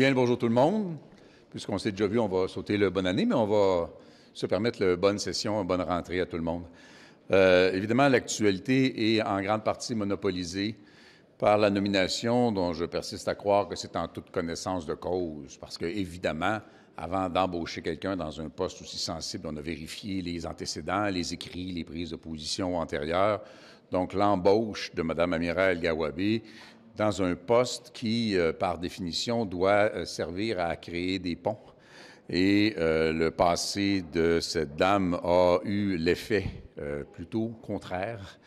Bien bonjour tout le monde. Puisqu'on s'est déjà vu, on va sauter le bonne année, mais on va se permettre le bonne session, une bonne rentrée à tout le monde. Euh, évidemment, l'actualité est en grande partie monopolisée par la nomination dont je persiste à croire que c'est en toute connaissance de cause, parce que, évidemment, avant d'embaucher quelqu'un dans un poste aussi sensible, on a vérifié les antécédents, les écrits, les prises de position antérieures. Donc, l'embauche de Mme Amira El-Gawabi dans un poste qui, euh, par définition, doit euh, servir à créer des ponts. Et euh, le passé de cette dame a eu l'effet plutôt contraire,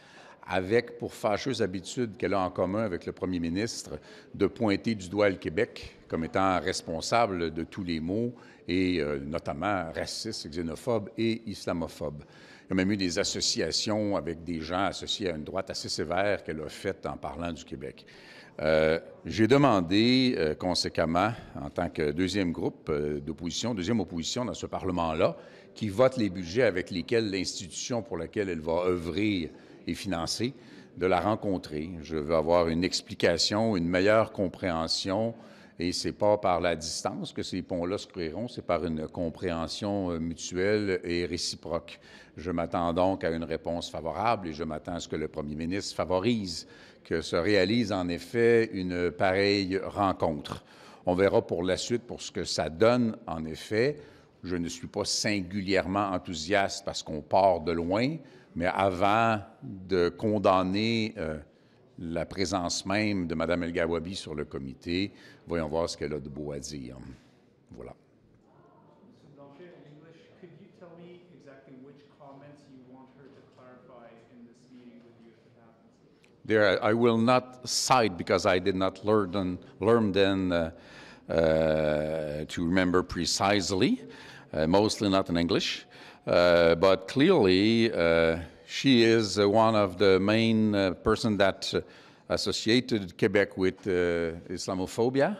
avec pour fâcheuse habitude qu'elle a en commun avec le premier ministre de pointer du doigt le Québec comme étant responsable de tous les maux, et euh, notamment racistes, xénophobes et islamophobes. Il y a même eu des associations avec des gens associés à une droite assez sévère qu'elle a faite en parlant du Québec. Euh, j'ai demandé euh, conséquemment, en tant que deuxième groupe d'opposition, deuxième opposition dans ce Parlement-là, qui vote les budgets avec lesquels l'institution pour laquelle elle va œuvrer est financée, de la rencontrer. Je veux avoir une explication, une meilleure compréhension et c'est pas par la distance que ces ponts-là se créeront, c'est par une compréhension euh, mutuelle et réciproque. Je m'attends donc à une réponse favorable et je m'attends à ce que le premier ministre favorise que se réalise en effet une pareille rencontre. On verra pour la suite pour ce que ça donne en effet. Je ne suis pas singulièrement enthousiaste parce qu'on part de loin, mais avant de condamner euh, la présence même de Mme El-Gawabi sur le comité. Voyons voir ce qu'elle a de beau à dire. Voilà. There, I will not cite because I did not learn, learn then uh, uh, to remember precisely, uh, mostly not in English. Uh, but clearly, uh, she is uh, one of the main uh, person that uh, associated Quebec with uh, Islamophobia,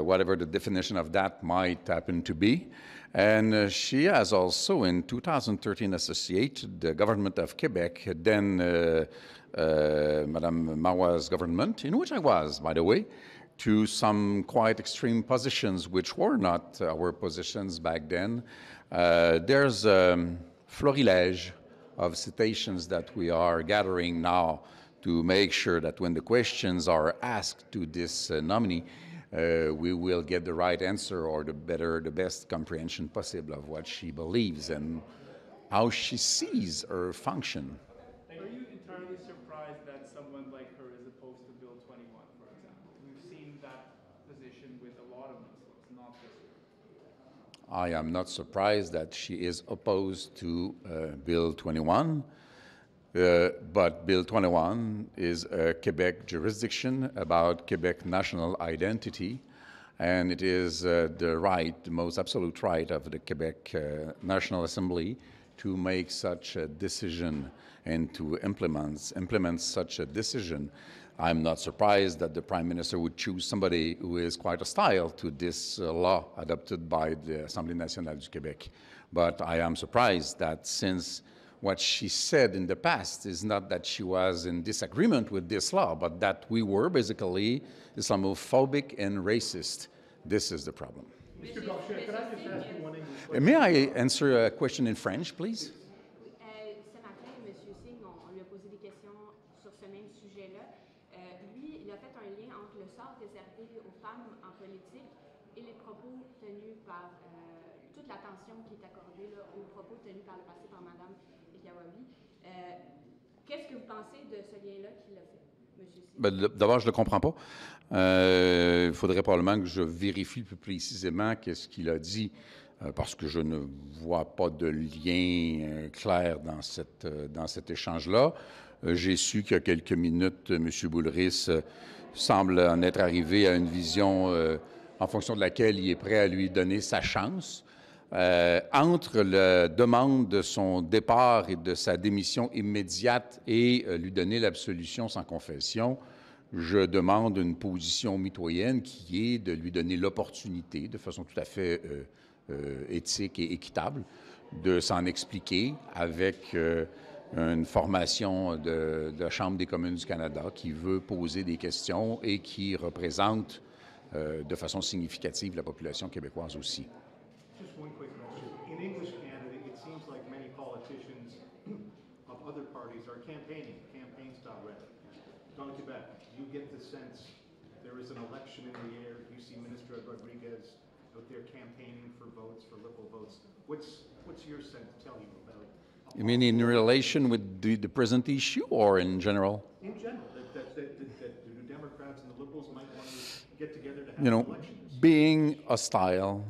whatever the definition of that might happen to be. And she has also, in 2013, associated the government of Quebec, then Madame Mawa's government, in which I was, by the way, to some quite extreme positions, which were not our positions back then. Uh, there's um, florilège, of citations that we are gathering now to make sure that when the questions are asked to this uh, nominee, uh, we will get the right answer or the better, the best comprehension possible of what she believes and how she sees her function. I am not surprised that she is opposed to uh, Bill 21. Uh, but Bill 21 is a Quebec jurisdiction about Quebec national identity, and it is uh, the right, the most absolute right of the Quebec uh, National Assembly to make such a decision and to implement, implement such a decision. I'm not surprised that the prime minister would choose somebody who is quite hostile to this uh, law adopted by the Assemblée nationale du Québec. But I am surprised that since what she said in the past is not that she was in disagreement with this law, but that we were basically Islamophobic and racist. This is the problem. Mr. I just ask you one English question? May I answer a question in French, please? sur ce même sujet-là. Euh, lui, il a fait un lien entre le sort réservé aux femmes en politique et les propos tenus par euh, toute l'attention qui est accordée aux propos tenus par le passé par Mme Yawabi. Euh, qu'est-ce que vous pensez de ce lien-là qu'il a fait? Ben, D'abord, je ne le comprends pas. Il faudrait probablement que je vérifie plus précisément qu'est-ce qu'il a dit, parce que je ne vois pas de lien clair dans, cette, dans cet échange-là. Euh, j'ai su qu'il y a quelques minutes, euh, M. Boulris euh, semble en être arrivé à une vision en fonction de laquelle il est prêt à lui donner sa chance. entre la demande de son départ et de sa démission immédiate et lui donner l'absolution sans confession, je demande une position mitoyenne qui est de lui donner l'opportunité, de façon tout à fait éthique et équitable, de s'en expliquer avec une formation de la Chambre des communes du Canada qui veut poser des questions et qui représente euh, de façon significative la population québécoise aussi. question. In English Canada, it seems like many politicians of other parties are campaigning. Campaign stop red. You go Québec, Quebec, you get the sense there is an election in the air. You see Minister Rodriguez out there campaigning for votes, for liberal votes. What's your sense tell you about it? You mean in relation with the, the present issue or in general? In general, that, that, that, that the Democrats and the Liberals might want to get together to have you know, elections. Being hostile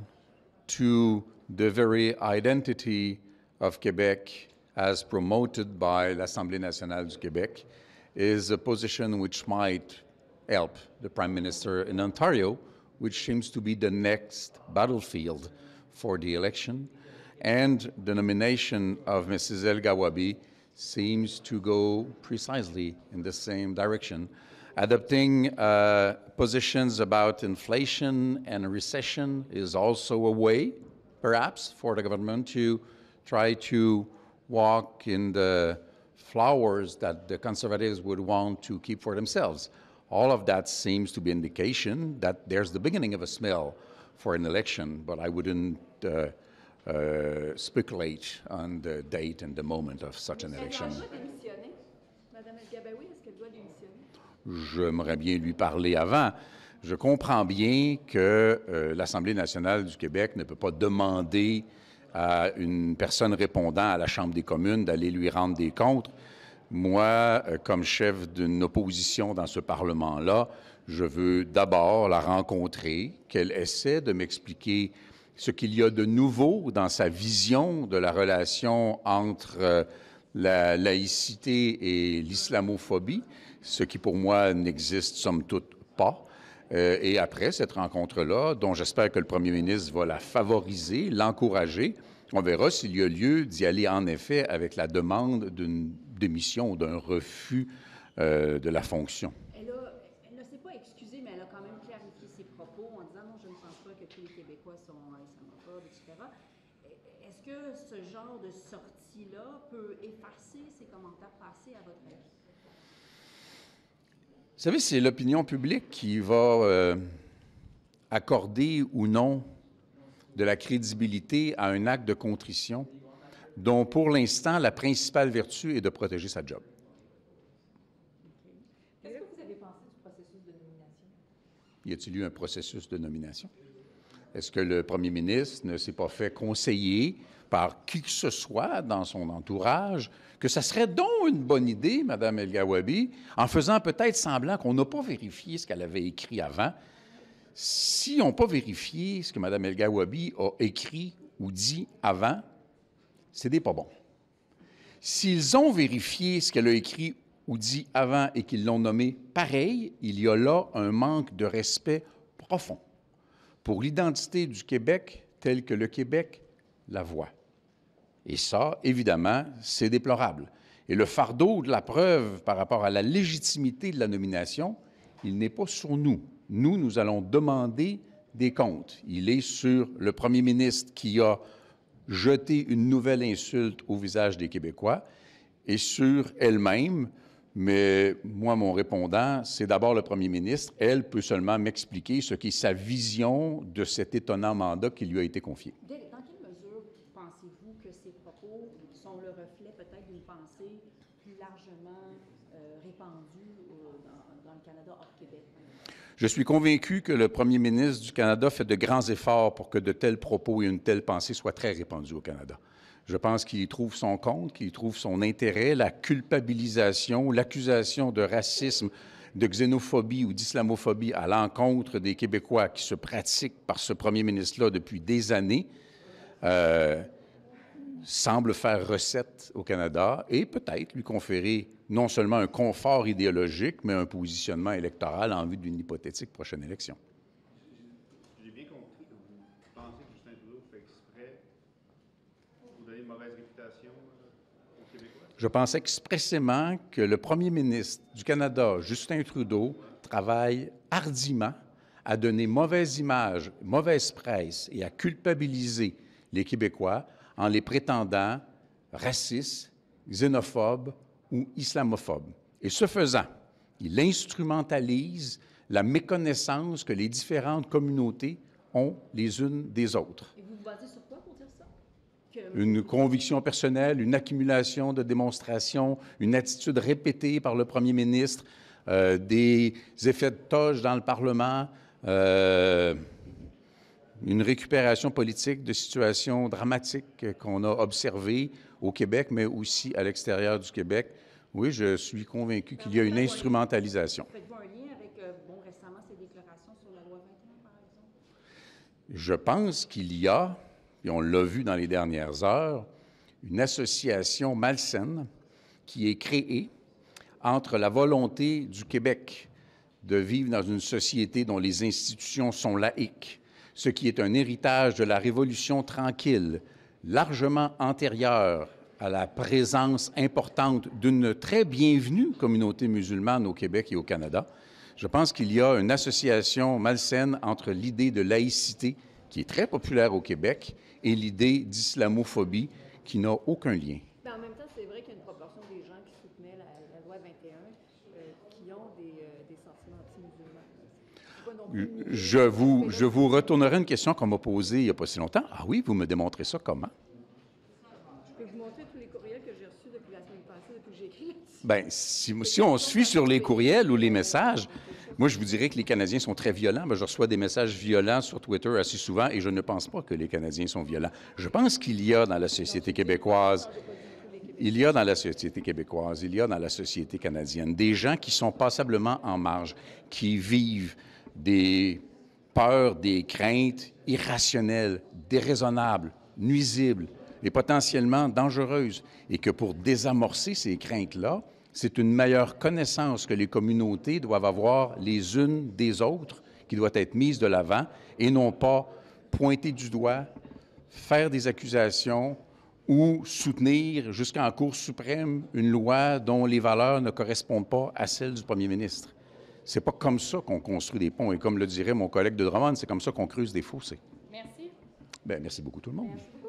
to the very identity of Quebec as promoted by l'Assemblée nationale du Québec is a position which might help the Prime Minister in Ontario, which seems to be the next battlefield for the election and the nomination of Mrs. El Gawabi seems to go precisely in the same direction, adopting uh, positions about inflation and recession is also a way, perhaps, for the government to try to walk in the flowers that the conservatives would want to keep for themselves. All of that seems to be indication that there's the beginning of a smell for an election, but I wouldn't uh, Euh, on the date and the moment of such an election. J'aimerais bien lui parler avant. Je comprends bien que euh, l'Assemblée nationale du Québec ne peut pas demander à une personne répondant à la Chambre des communes d'aller lui rendre des comptes. Moi, euh, comme chef d'une opposition dans ce Parlement-là, je veux d'abord la rencontrer, qu'elle essaie de m'expliquer ce qu'il y a de nouveau dans sa vision de la relation entre euh, la laïcité et l'islamophobie, ce qui pour moi n'existe somme toute pas. Euh, et après cette rencontre-là, dont j'espère que le Premier ministre va la favoriser, l'encourager, on verra s'il y a lieu d'y aller en effet avec la demande d'une démission, ou d'un refus euh, de la fonction. ce genre de sortie-là peut effacer ces commentaires passés à votre avis? Vous savez, c'est l'opinion publique qui va euh, accorder ou non de la crédibilité à un acte de contrition dont pour l'instant la principale vertu est de protéger sa job. Qu'est-ce que vous avez pensé processus de nomination? Y a-t-il eu un processus de nomination? Est-ce que le premier ministre ne s'est pas fait conseiller par qui que ce soit dans son entourage que ça serait donc une bonne idée, Mme El-Gawabi, en faisant peut-être semblant qu'on n'a pas vérifié ce qu'elle avait écrit avant? Si on n'a pas vérifié ce que Mme El-Gawabi a écrit ou dit avant, ce n'est pas bon. S'ils ont vérifié ce qu'elle a écrit ou dit avant et qu'ils l'ont nommé pareil, il y a là un manque de respect profond pour l'identité du Québec telle que le Québec la voit. Et ça, évidemment, c'est déplorable. Et le fardeau de la preuve par rapport à la légitimité de la nomination, il n'est pas sur nous. Nous, nous allons demander des comptes. Il est sur le premier ministre qui a jeté une nouvelle insulte au visage des Québécois et sur elle-même mais moi, mon répondant, c'est d'abord le premier ministre. Elle peut seulement m'expliquer ce qu'est sa vision de cet étonnant mandat qui lui a été confié. Dans quelle mesure pensez-vous que ces propos sont le reflet peut-être d'une pensée plus largement euh, répandue euh, dans, dans, le Canada hors Québec? Je suis convaincu que le premier ministre du Canada fait de grands efforts pour que de tels propos et une telle pensée soient très répandus au Canada. Je pense qu'il y trouve son compte, qu'il y trouve son intérêt, la culpabilisation, l'accusation de racisme, de xénophobie ou d'islamophobie à l'encontre des Québécois qui se pratiquent par ce premier ministre-là depuis des années, euh, semble faire recette au Canada et peut-être lui conférer non seulement un confort idéologique, mais un positionnement électoral en vue d'une hypothétique prochaine élection. je pense expressément que le premier ministre du Canada, Justin Trudeau, travaille hardiment à donner mauvaise image, mauvaise presse et à culpabiliser les Québécois en les prétendant racistes, xénophobes ou islamophobes. Et ce faisant, il instrumentalise la méconnaissance que les différentes communautés ont les unes des autres. Et vous vous basez sur quoi pour dire ça? une conviction personnelle, une accumulation de démonstrations, une attitude répétée par le premier ministre, euh, des effets de toge dans le Parlement, euh, une récupération politique de situations dramatiques qu'on a observées au Québec, mais aussi à l'extérieur du Québec. Oui, je suis convaincu qu'il y a une instrumentalisation. Je pense qu'il y a et on l'a vu dans les dernières heures, une association malsaine qui est créée entre la volonté du Québec de vivre dans une société dont les institutions sont laïques, ce qui est un héritage de la Révolution tranquille, largement antérieure à la présence importante d'une très bienvenue communauté musulmane au Québec et au Canada. Je pense qu'il y a une association malsaine entre l'idée de laïcité qui est très populaire au Québec, et l'idée d'islamophobie qui n'a aucun lien. Mais ben, en même temps, c'est vrai qu'il y a une proportion des gens qui soutenaient la, loi 21 euh, qui ont des, euh, des sentiments anti-musulmans. Je vous, je vous retournerai une question qu'on m'a posée il n'y a pas si longtemps. Ah oui, vous me démontrez ça comment? Je peux vous montrer tous les courriels que j'ai reçus depuis la semaine passée, depuis que j'ai écrit. Bien, si, si on suit sur les courriels ou les messages, moi, je vous dirais que les Canadiens sont très violents. Mais ben, je reçois des messages violents sur Twitter assez souvent et je ne pense pas que les Canadiens sont violents. Je pense qu'il y a dans la société québécoise il y a dans la société québécoise, il y a dans la société canadienne des gens qui sont passablement en marge, qui vivent des peurs, des craintes irrationnelles, déraisonnables, nuisibles et potentiellement dangereuses, et que pour désamorcer ces craintes-là, c'est une meilleure connaissance que les communautés doivent avoir les unes des autres qui doit être mise de l'avant et non pas pointer du doigt, faire des accusations ou soutenir jusqu'en Cour suprême une loi dont les valeurs ne correspondent pas à celles du premier ministre. C'est pas comme ça qu'on construit des ponts et comme le dirait mon collègue de Drummond, c'est comme ça qu'on creuse des fossés. Merci. Ben, merci beaucoup tout le monde.